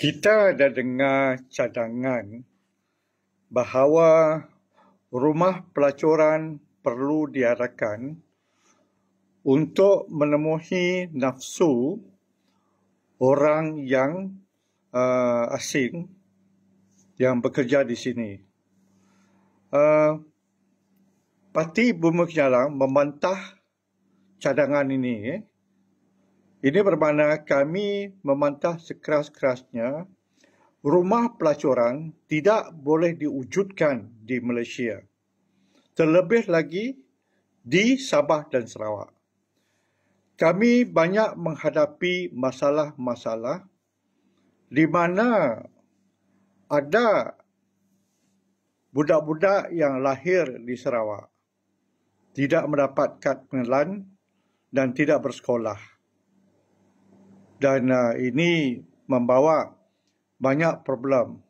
kita dah dengar cadangan bahawa rumah pelacuran perlu diarahkan untuk menemui nafsu orang yang uh, asing yang bekerja di sini. Uh, Parti Bumi Kenyalang membantah cadangan ini. Eh. Ini bermakna kami memantah sekeras-kerasnya rumah pelacuran tidak boleh diwujudkan di Malaysia. Terlebih lagi di Sabah dan Sarawak. Kami banyak menghadapi masalah-masalah di mana ada budak-budak yang lahir di Sarawak tidak mendapat kad pengenalan dan tidak bersekolah dan uh, ini membawa banyak problem.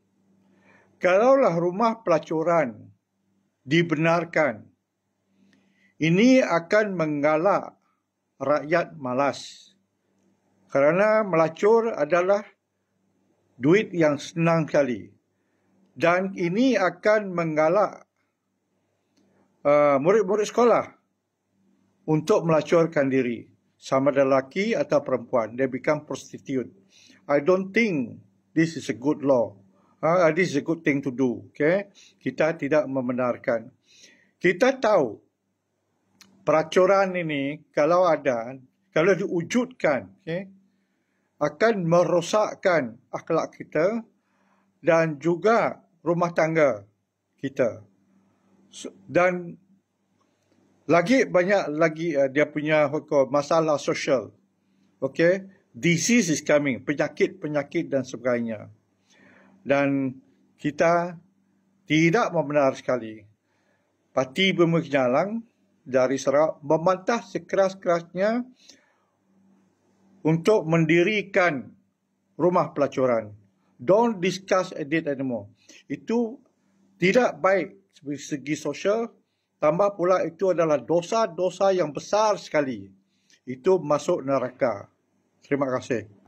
Kalaulah rumah pelacuran dibenarkan, ini akan menggalak rakyat malas. Kerana melacur adalah duit yang senang sekali. Dan ini akan menggalak uh, murid-murid sekolah untuk melacurkan diri sama ada laki atau perempuan they become prostitute i don't think this is a good law ha, uh, this is a good thing to do okay kita tidak membenarkan kita tahu peracuran ini kalau ada kalau diwujudkan okay akan merosakkan akhlak kita dan juga rumah tangga kita dan lagi banyak lagi uh, dia punya call, masalah sosial. Okay. Disease is coming. Penyakit-penyakit dan sebagainya. Dan kita tidak membenar sekali. Parti Bumi Kenyalang dari Sarawak memantah sekeras-kerasnya untuk mendirikan rumah pelacuran. Don't discuss edit anymore. Itu tidak baik segi sosial Tambah pula itu adalah dosa-dosa yang besar sekali. Itu masuk neraka. Terima kasih.